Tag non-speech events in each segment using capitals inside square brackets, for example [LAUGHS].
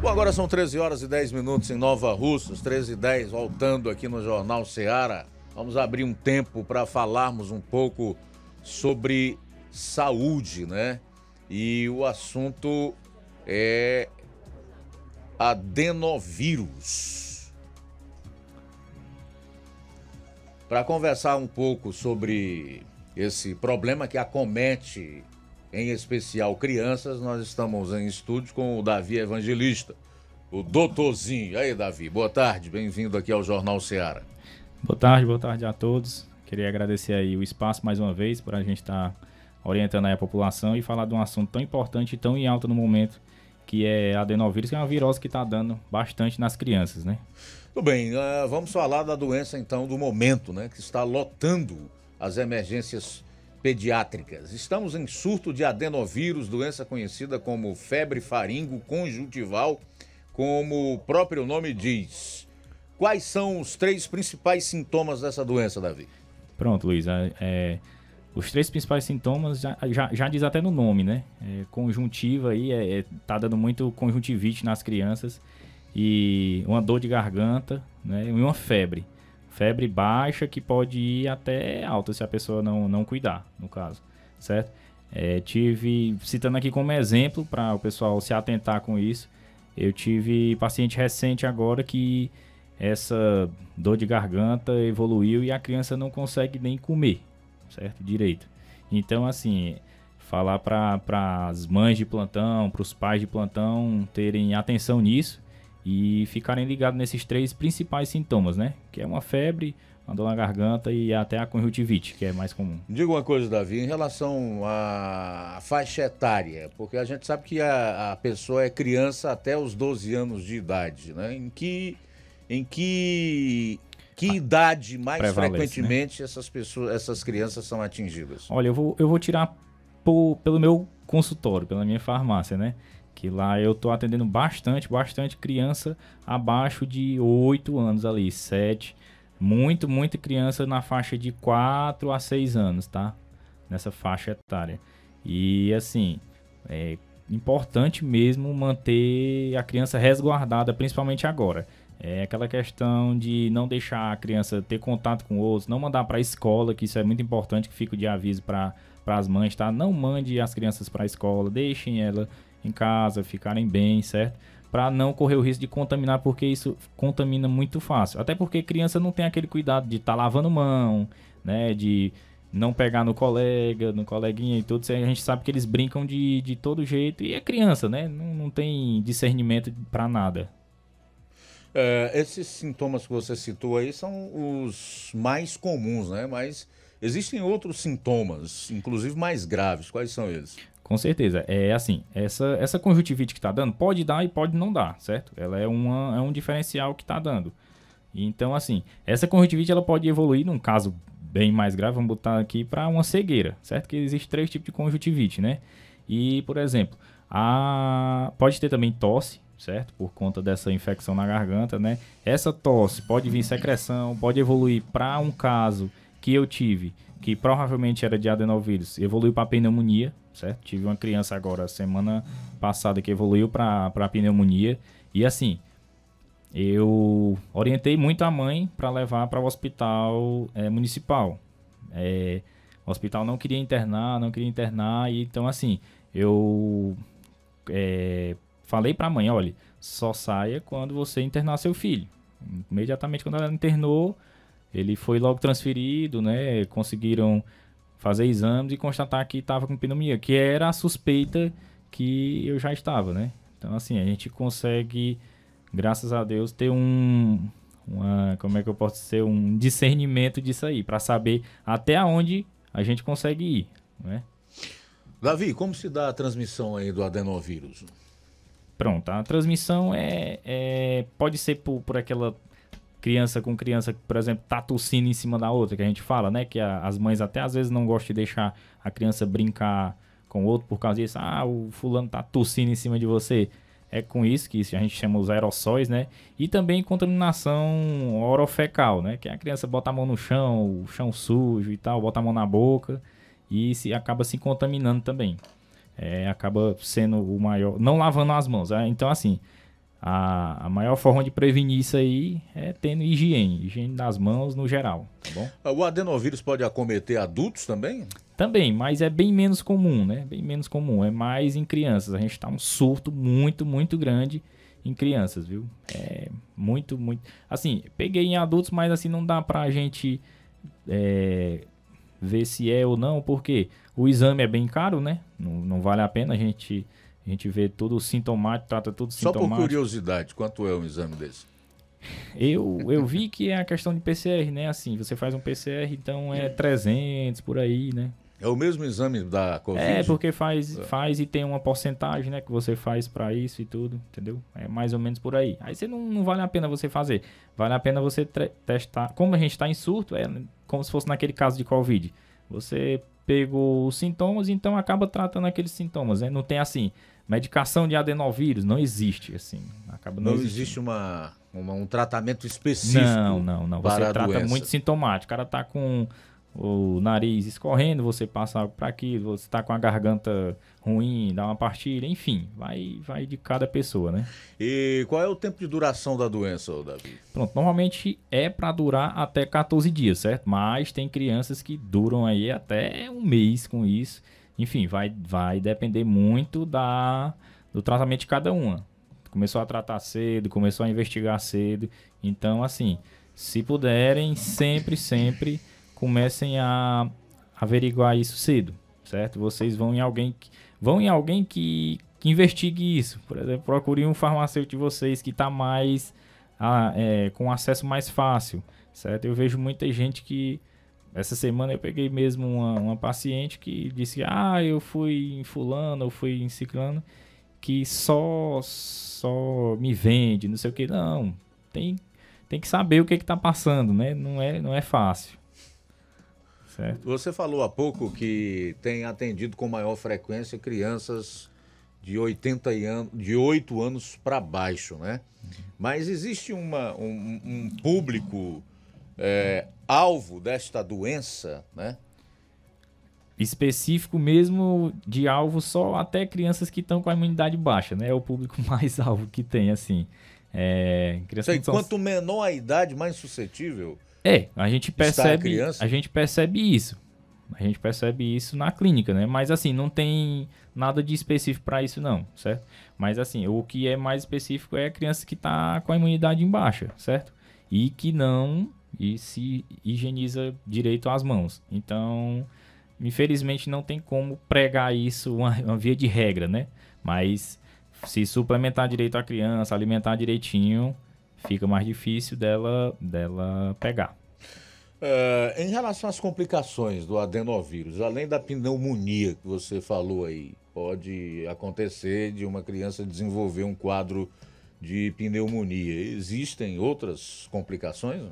Bom, agora são 13 horas e 10 minutos em Nova Russos, 13 e 10, voltando aqui no Jornal Seara. Vamos abrir um tempo para falarmos um pouco sobre saúde, né? E o assunto é adenovírus. Para conversar um pouco sobre esse problema que acomete em especial crianças, nós estamos em estúdio com o Davi Evangelista, o doutorzinho. Aí, Davi, boa tarde, bem-vindo aqui ao Jornal Ceará. Boa tarde, boa tarde a todos. Queria agradecer aí o espaço mais uma vez para a gente estar tá orientando a população e falar de um assunto tão importante e tão em alta no momento, que é a adenovírus, que é uma virose que está dando bastante nas crianças, né? Tudo bem, ah, vamos falar da doença então do momento, né, que está lotando as emergências pediátricas. Estamos em surto de adenovírus, doença conhecida como febre faringo conjuntival, como o próprio nome diz. Quais são os três principais sintomas dessa doença, Davi? Pronto, Luiz. É, é, os três principais sintomas já, já, já, diz até no nome, né? É, conjuntiva aí, é, é, tá dando muito conjuntivite nas crianças. E uma dor de garganta né? e uma febre. Febre baixa que pode ir até alta se a pessoa não, não cuidar, no caso, certo? É, tive, citando aqui como exemplo, para o pessoal se atentar com isso, eu tive paciente recente agora que essa dor de garganta evoluiu e a criança não consegue nem comer, certo? Direito. Então, assim, falar para as mães de plantão, para os pais de plantão terem atenção nisso e ficarem ligados nesses três principais sintomas, né? Que é uma febre, uma dor na garganta e até a conjuntivite, que é mais comum. Diga uma coisa, Davi, em relação à faixa etária, porque a gente sabe que a, a pessoa é criança até os 12 anos de idade, né? Em que, em que que ah, idade mais né? frequentemente né? essas pessoas, essas crianças são atingidas? Olha, eu vou, eu vou tirar por, pelo meu consultório, pela minha farmácia, né? que lá eu tô atendendo bastante, bastante criança abaixo de 8 anos ali, 7, muito, muita criança na faixa de 4 a 6 anos, tá? Nessa faixa etária. E assim, é importante mesmo manter a criança resguardada, principalmente agora. É aquela questão de não deixar a criança ter contato com outros, não mandar para a escola, que isso é muito importante, que fica de aviso para as mães, tá? Não mande as crianças para a escola, deixem ela em casa, ficarem bem, certo? Para não correr o risco de contaminar, porque isso contamina muito fácil. Até porque criança não tem aquele cuidado de estar tá lavando mão, né? De não pegar no colega, no coleguinha e tudo. A gente sabe que eles brincam de, de todo jeito. E é criança, né? Não, não tem discernimento para nada. É, esses sintomas que você citou aí são os mais comuns, né? Mas existem outros sintomas, inclusive mais graves. Quais são eles? Com certeza. É assim, essa, essa conjuntivite que está dando pode dar e pode não dar, certo? Ela é, uma, é um diferencial que está dando. Então, assim, essa conjuntivite ela pode evoluir num caso bem mais grave, vamos botar aqui, para uma cegueira, certo? Que existe três tipos de conjuntivite, né? E, por exemplo, a... pode ter também tosse, certo? Por conta dessa infecção na garganta, né? Essa tosse pode vir secreção, pode evoluir para um caso que eu tive que provavelmente era de adenovírus, evoluiu para pneumonia, certo? Tive uma criança agora, semana passada, que evoluiu para pneumonia. E assim, eu orientei muito a mãe para levar para o hospital é, municipal. É, o hospital não queria internar, não queria internar, e então assim, eu é, falei para a mãe, olha, só saia quando você internar seu filho. Imediatamente quando ela internou, ele foi logo transferido, né? Conseguiram fazer exames e constatar que estava com pneumonia, que era a suspeita que eu já estava, né? Então, assim, a gente consegue, graças a Deus, ter um. Uma, como é que eu posso ser? Um discernimento disso aí, para saber até onde a gente consegue ir, né? Davi, como se dá a transmissão aí do adenovírus? Pronto, a transmissão é, é pode ser por, por aquela criança com criança, por exemplo, tá tossindo em cima da outra, que a gente fala, né? Que a, as mães até às vezes não gostam de deixar a criança brincar com o outro por causa disso. Ah, o fulano tá tossindo em cima de você. É com isso que a gente chama os aerossóis, né? E também contaminação orofecal, né? Que é a criança bota a mão no chão, o chão sujo e tal, bota a mão na boca e se acaba se contaminando também. É, acaba sendo o maior. Não lavando as mãos. Né? Então, assim, a, a, maior forma de prevenir isso aí é tendo higiene, higiene das mãos no geral, tá bom? Ah, o adenovírus pode acometer adultos também? Também, mas é bem menos comum, né? Bem menos comum, é mais em crianças. A gente está um surto muito, muito grande em crianças, viu? É muito, muito. Assim, peguei em adultos, mas assim não dá para a gente é, ver se é ou não, porque o exame é bem caro, né? Não, não vale a pena a gente a gente vê tudo sintomático, trata tudo sintomático. Só por curiosidade, quanto é um exame desse? Eu, eu vi que é a questão de PCR, né? Assim, você faz um PCR, então é 300 por aí, né? É o mesmo exame da Covid? É, porque faz, é. faz e tem uma porcentagem, né? Que você faz para isso e tudo, entendeu? É mais ou menos por aí. Aí você não, não vale a pena você fazer. Vale a pena você testar. Como a gente está em surto, é como se fosse naquele caso de Covid. Você pegou os sintomas, então acaba tratando aqueles sintomas, né? Não tem assim, medicação de adenovírus não existe, assim. Acaba não, não existe uma, uma, um tratamento específico. Não, não, não. Você trata doença. muito sintomático. O cara tá com o nariz escorrendo, você passa para aquilo, você está com a garganta ruim, dá uma partilha, enfim, vai, vai de cada pessoa, né? E qual é o tempo de duração da doença, Davi? Pronto, normalmente é para durar até 14 dias, certo? Mas tem crianças que duram aí até um mês com isso. Enfim, vai, vai depender muito da, do tratamento de cada uma. Começou a tratar cedo, começou a investigar cedo. Então, assim, se puderem, sempre, sempre comecem a averiguar isso cedo, certo? Vocês vão em alguém que, vão em alguém que, que investigue isso. Por exemplo, procurem um farmacêutico de vocês que está mais a, ah, é, com acesso mais fácil, certo? Eu vejo muita gente que essa semana eu peguei mesmo uma, uma paciente que disse ah eu fui em fulano, eu fui em ciclano que só só me vende, não sei o que não tem tem que saber o que está passando, né? Não é não é fácil. Certo. Você falou há pouco que tem atendido com maior frequência crianças de 80 anos, de 8 anos para baixo, né? Mas existe uma, um, um público é, alvo desta doença, né? Específico mesmo de alvo só até crianças que estão com a imunidade baixa, né? É o público [LAUGHS] mais alvo que tem, assim. É, crianças Sei, são... Quanto menor a idade, mais suscetível é, a gente percebe, a, gente percebe isso. A gente percebe isso na clínica, né? Mas assim, não tem nada de específico para isso não, certo? Mas assim, o que é mais específico é a criança que está com a imunidade em baixa, certo? E que não e se higieniza direito as mãos. Então, infelizmente não tem como pregar isso uma, uma via de regra, né? Mas se suplementar direito a criança, alimentar direitinho, fica mais difícil dela, dela pegar. Uh, em relação às complicações do adenovírus, além da pneumonia que você falou aí, pode acontecer de uma criança desenvolver um quadro de pneumonia. Existem outras complicações?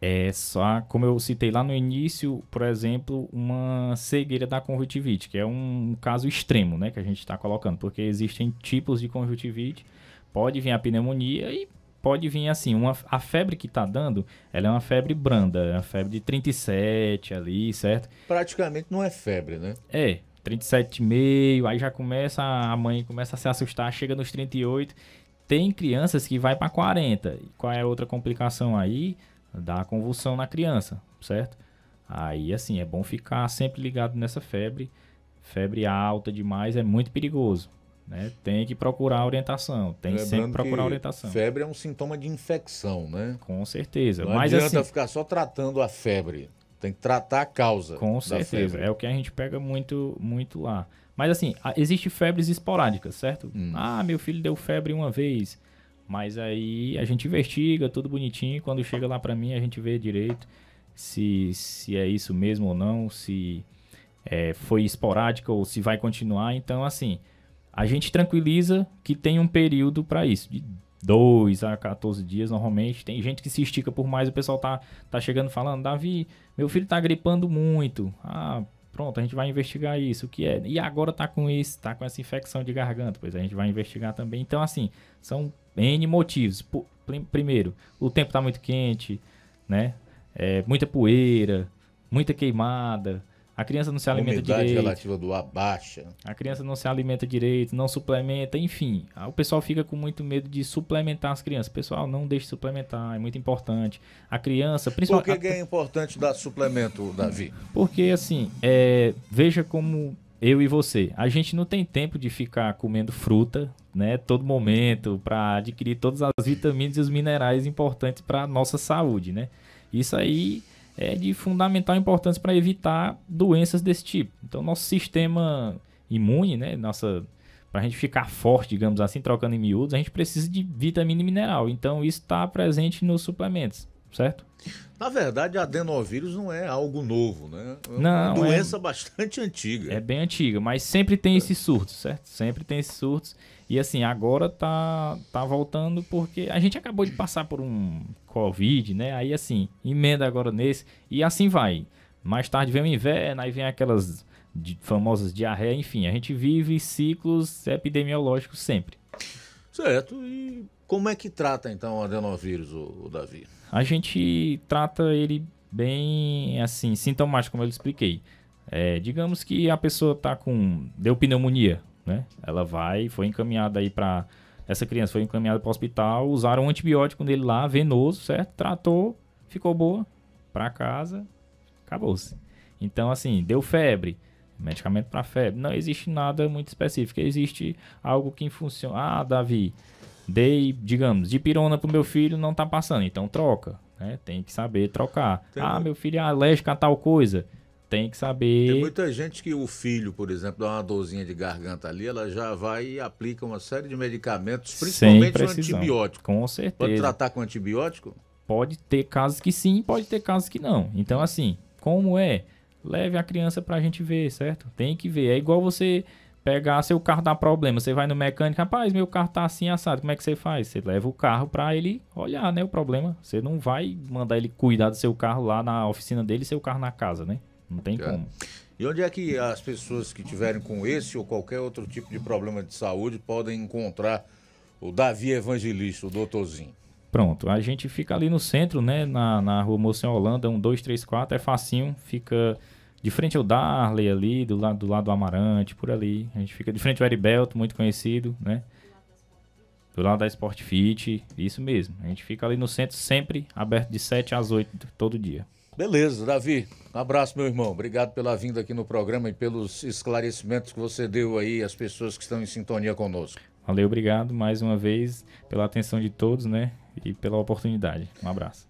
É só, como eu citei lá no início, por exemplo, uma cegueira da conjuntivite, que é um caso extremo, né, que a gente está colocando, porque existem tipos de conjuntivite, pode vir a pneumonia e pode vir assim, uma, a febre que tá dando, ela é uma febre branda, é uma febre de 37 ali, certo? Praticamente não é febre, né? É, 37,5, aí já começa, a mãe começa a se assustar, chega nos 38. Tem crianças que vai para 40. E qual é a outra complicação aí? Dá convulsão na criança, certo? Aí, assim, é bom ficar sempre ligado nessa febre. Febre alta demais é muito perigoso. Né? Tem que procurar orientação, tem Lembrando sempre que procurar orientação. Febre é um sintoma de infecção, né? Com certeza. Não Mas adianta assim, ficar só tratando a febre. Tem que tratar a causa. Com certeza. Febre. É o que a gente pega muito, muito lá. Mas assim, existe febres esporádicas, certo? Hum. Ah, meu filho deu febre uma vez. Mas aí a gente investiga, tudo bonitinho. Quando chega lá para mim, a gente vê direito se, se é isso mesmo ou não, se é, foi esporádica ou se vai continuar. Então, assim, a gente tranquiliza que tem um período para isso, de 2 a 14 dias normalmente. Tem gente que se estica por mais, o pessoal tá, tá chegando falando, Davi, meu filho tá gripando muito. Ah, pronto, a gente vai investigar isso, o que é. E agora tá com isso, tá com essa infecção de garganta, pois a gente vai investigar também. Então, assim, são N motivos. Primeiro, o tempo tá muito quente, né? É, muita poeira, muita queimada, a criança não se alimenta Umidade direito. relativa do ar baixa. A criança não se alimenta direito, não suplementa, enfim. Ah, o pessoal fica com muito medo de suplementar as crianças. Pessoal, não deixe de suplementar, é muito importante. A criança, principalmente. Por que, é importante dar suplemento, Davi? Porque, assim, é... veja como eu e você. A gente não tem tempo de ficar comendo fruta, né, todo momento, para adquirir todas as vitaminas e os minerais importantes para nossa saúde, né? Isso aí é de fundamental importância para evitar doenças desse tipo. Então, nosso sistema imune, né, nossa para a gente ficar forte, digamos assim, trocando em miúdos, a gente precisa de vitamina e mineral. Então, isso está presente nos suplementos, certo? Na verdade, adenovírus não é algo novo, né? É uma não, é doença é... bastante antiga. É bem antiga, mas sempre tem é. esses surtos, certo? Sempre tem esses surtos. E assim, agora tá, tá voltando porque a gente acabou de passar por um Covid, né? Aí assim, emenda agora nesse e assim vai. Mais tarde vem o inverno, aí vem aquelas famosas diarreia, enfim, a gente vive ciclos epidemiológicos sempre. Certo, e como é que trata então o adenovírus, o, o Davi? A gente trata ele bem assim, sintomático, como eu expliquei. É, digamos que a pessoa tá com. deu pneumonia, né? Ela vai, foi encaminhada aí para essa criança foi encaminhada para o hospital, usaram um antibiótico nele lá, venoso, certo? Tratou, ficou boa, para casa, acabou-se. Então, assim, deu febre, medicamento para febre. Não existe nada muito específico, existe algo que funciona. Ah, Davi, dei, digamos, de pirona pro meu filho, não tá passando, então troca, né? Tem que saber trocar. Tem ah, meu filho é alérgico a tal coisa tem que saber. Tem muita gente que o filho, por exemplo, dá uma dorzinha de garganta ali, ela já vai e aplica uma série de medicamentos, principalmente o antibiótico. Com certeza. Pode tratar com antibiótico? Pode ter casos que sim, pode ter casos que não. Então, assim, como é? Leve a criança pra gente ver, certo? Tem que ver. É igual você pegar seu carro dá problema. Você vai no mecânico, rapaz, meu carro tá assim assado. Como é que você faz? Você leva o carro para ele olhar, né, o problema. Você não vai mandar ele cuidar do seu carro lá na oficina dele e seu carro na casa, né? Não tem é. como. E onde é que as pessoas que tiverem com esse ou qualquer outro tipo de problema de saúde podem encontrar o Davi Evangelista, o doutorzinho? Pronto, a gente fica ali no centro, né? Na, na rua Mocinha Holanda, 1234, é facinho, fica de frente ao Darley ali, do lado do lado do Amarante, por ali. A gente fica de frente ao Heriberto, muito conhecido, né? Do lado da Sport Fit, isso mesmo. A gente fica ali no centro sempre, aberto de 7 às 8 todo dia. Beleza, Davi. Um abraço, meu irmão. Obrigado pela vinda aqui no programa e pelos esclarecimentos que você deu aí às pessoas que estão em sintonia conosco. Valeu, obrigado mais uma vez pela atenção de todos, né? E pela oportunidade. Um abraço.